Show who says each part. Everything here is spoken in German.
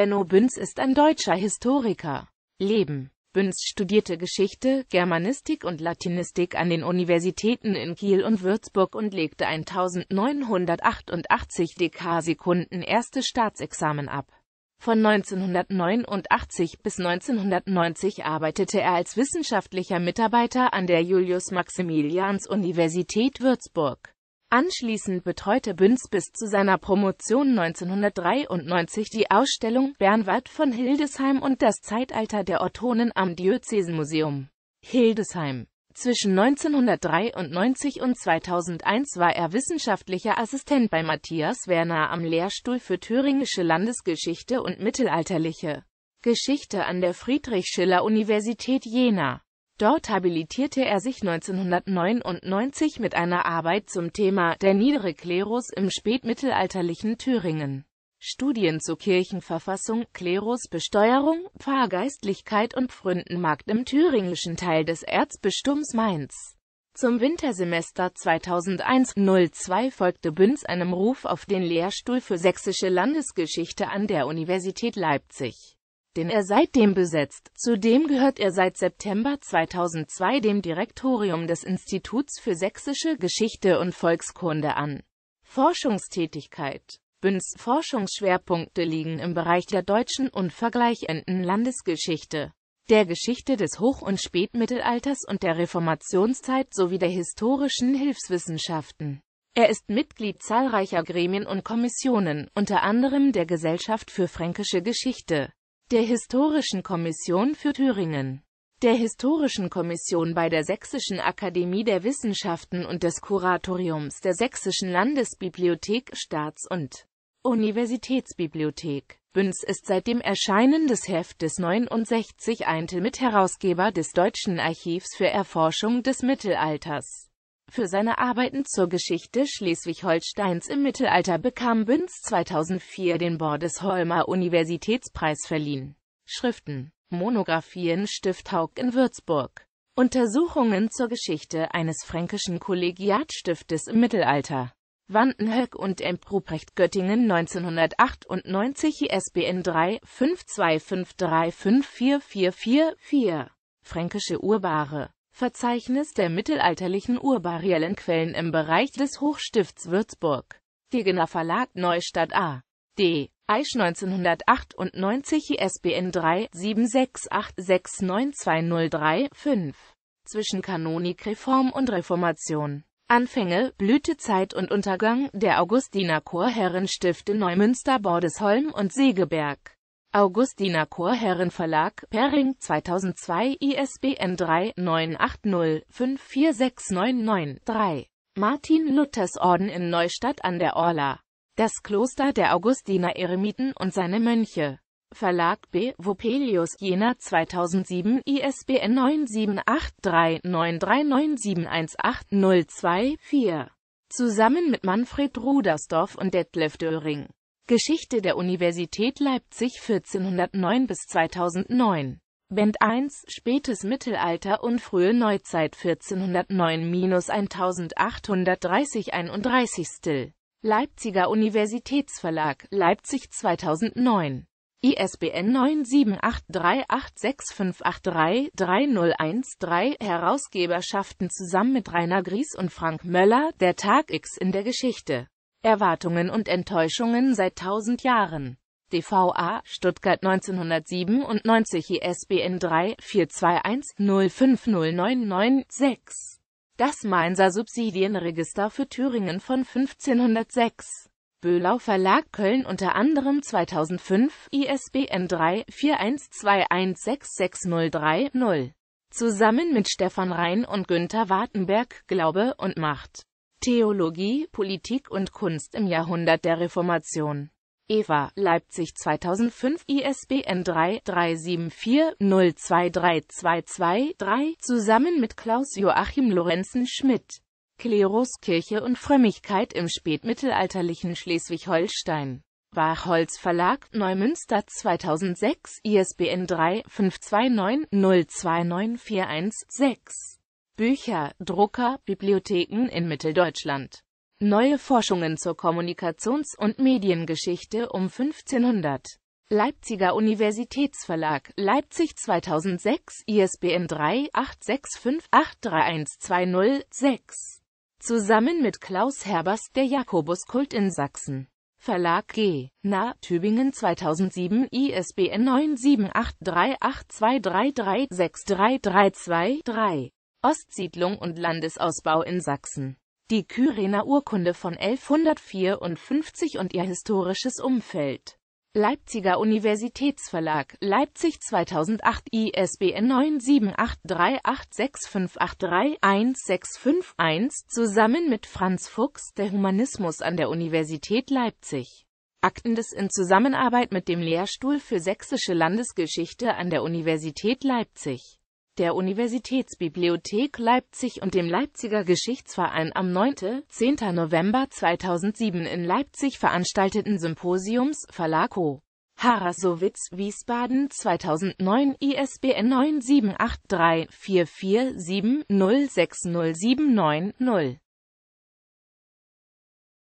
Speaker 1: Enno Bünz ist ein deutscher Historiker. Leben Bünz studierte Geschichte, Germanistik und Latinistik an den Universitäten in Kiel und Würzburg und legte 1988 DK-Sekunden erste Staatsexamen ab. Von 1989 bis 1990 arbeitete er als wissenschaftlicher Mitarbeiter an der Julius-Maximilians-Universität Würzburg. Anschließend betreute Bünz bis zu seiner Promotion 1993 die Ausstellung Bernward von Hildesheim und das Zeitalter der Ottonen am Diözesenmuseum. Hildesheim zwischen 1993 und 2001 war er wissenschaftlicher Assistent bei Matthias Werner am Lehrstuhl für Thüringische Landesgeschichte und Mittelalterliche Geschichte an der Friedrich-Schiller-Universität Jena. Dort habilitierte er sich 1999 mit einer Arbeit zum Thema «Der niedere Klerus im spätmittelalterlichen Thüringen». Studien zur Kirchenverfassung, Klerusbesteuerung, Pfarrgeistlichkeit und Pfründenmarkt im thüringischen Teil des Erzbistums Mainz. Zum Wintersemester 2001-02 folgte Bünz einem Ruf auf den Lehrstuhl für sächsische Landesgeschichte an der Universität Leipzig den er seitdem besetzt. Zudem gehört er seit September 2002 dem Direktorium des Instituts für sächsische Geschichte und Volkskunde an. Forschungstätigkeit Bünds Forschungsschwerpunkte liegen im Bereich der deutschen und vergleichenden Landesgeschichte, der Geschichte des Hoch- und Spätmittelalters und der Reformationszeit sowie der historischen Hilfswissenschaften. Er ist Mitglied zahlreicher Gremien und Kommissionen, unter anderem der Gesellschaft für fränkische Geschichte der Historischen Kommission für Thüringen, der Historischen Kommission bei der Sächsischen Akademie der Wissenschaften und des Kuratoriums der Sächsischen Landesbibliothek Staats- und Universitätsbibliothek. Bünz ist seit dem Erscheinen des Heftes 69 Eintel Mitherausgeber des Deutschen Archivs für Erforschung des Mittelalters. Für seine Arbeiten zur Geschichte Schleswig-Holsteins im Mittelalter bekam Bünz 2004 den Bordesholmer Universitätspreis verliehen. Schriften, Monographien Stifthaug in Würzburg. Untersuchungen zur Geschichte eines fränkischen Kollegiatstiftes im Mittelalter. Wandenhöck und M. Ruprecht Göttingen 1998 ISBN 3 525535444 4. Fränkische Urbare Verzeichnis der mittelalterlichen urbariellen Quellen im Bereich des Hochstifts Würzburg. Gegener Verlag Neustadt A. D. Eisch 1998 ISBN 3-7686692035-5 Zwischen Kanonikreform und Reformation Anfänge, Blütezeit und Untergang der Augustiner Chorherrenstifte Neumünster, Bordesholm und Segeberg Augustiner Chorherren Verlag, Pering 2002 ISBN 3 980 3 Martin Luthers Orden in Neustadt an der Orla. Das Kloster der Augustiner Eremiten und seine Mönche. Verlag B. Vopelius Jena 2007 ISBN 9783939371802-4. Zusammen mit Manfred Rudersdorf und Detlef Döring Geschichte der Universität Leipzig 1409 bis 2009 Band 1 Spätes Mittelalter und frühe Neuzeit 1409-1830 31 Leipziger Universitätsverlag Leipzig 2009 ISBN 978386583-3013 Herausgeberschaften zusammen mit Rainer Gries und Frank Möller Der Tag X in der Geschichte Erwartungen und Enttäuschungen seit 1000 Jahren. DVA, Stuttgart 1997 ISBN 3 421 050996. Das Mainzer Subsidienregister für Thüringen von 1506. Böhlau Verlag Köln unter anderem 2005 ISBN 3 412166030. Zusammen mit Stefan Rhein und Günter Wartenberg, Glaube und Macht. Theologie, Politik und Kunst im Jahrhundert der Reformation. Eva, Leipzig 2005, ISBN 3-374-02322-3, zusammen mit Klaus Joachim Lorenzen Schmidt. Klerus, Kirche und Frömmigkeit im spätmittelalterlichen Schleswig-Holstein. Wachholz Verlag, Neumünster 2006, ISBN 3-529-02941-6. Bücher, Drucker, Bibliotheken in Mitteldeutschland. Neue Forschungen zur Kommunikations- und Mediengeschichte um 1500. Leipziger Universitätsverlag, Leipzig 2006, ISBN 3-865-83120-6. Zusammen mit Klaus Herbers, der Jakobuskult in Sachsen. Verlag G. Na, Tübingen 2007, ISBN 9783823336332-3. Ostsiedlung und Landesausbau in Sachsen. Die Kyrener Urkunde von 1154 und ihr historisches Umfeld. Leipziger Universitätsverlag, Leipzig 2008, ISBN 9783865831651, zusammen mit Franz Fuchs, der Humanismus an der Universität Leipzig. Akten des in Zusammenarbeit mit dem Lehrstuhl für sächsische Landesgeschichte an der Universität Leipzig der Universitätsbibliothek Leipzig und dem Leipziger Geschichtsverein am 9. 10. November 2007 in Leipzig veranstalteten Symposiums Verlaco. Harasowitz, Wiesbaden 2009 ISBN 9783447060790